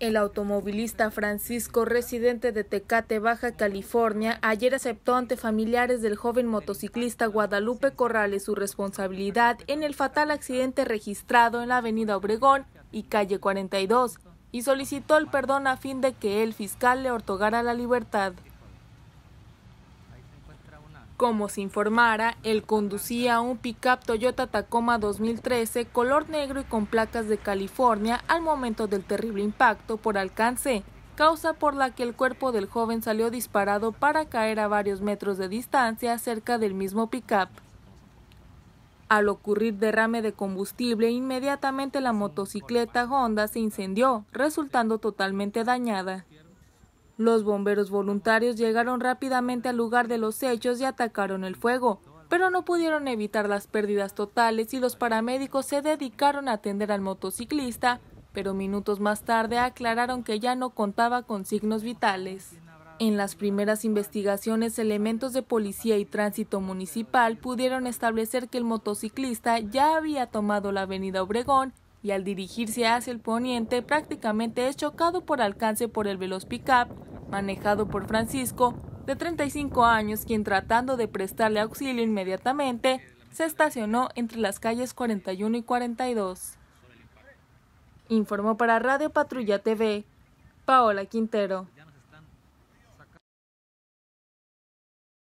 El automovilista Francisco, residente de Tecate, Baja California, ayer aceptó ante familiares del joven motociclista Guadalupe Corrales su responsabilidad en el fatal accidente registrado en la avenida Obregón y calle 42 y solicitó el perdón a fin de que el fiscal le otorgara la libertad. Como se informara, él conducía un pickup Toyota Tacoma 2013 color negro y con placas de California al momento del terrible impacto por alcance, causa por la que el cuerpo del joven salió disparado para caer a varios metros de distancia cerca del mismo pickup. Al ocurrir derrame de combustible, inmediatamente la motocicleta Honda se incendió, resultando totalmente dañada. Los bomberos voluntarios llegaron rápidamente al lugar de los hechos y atacaron el fuego, pero no pudieron evitar las pérdidas totales y los paramédicos se dedicaron a atender al motociclista, pero minutos más tarde aclararon que ya no contaba con signos vitales. En las primeras investigaciones, elementos de policía y tránsito municipal pudieron establecer que el motociclista ya había tomado la avenida Obregón y al dirigirse hacia el poniente prácticamente es chocado por alcance por el veloz pickup manejado por Francisco, de 35 años, quien tratando de prestarle auxilio inmediatamente, se estacionó entre las calles 41 y 42. Informó para Radio Patrulla TV, Paola Quintero.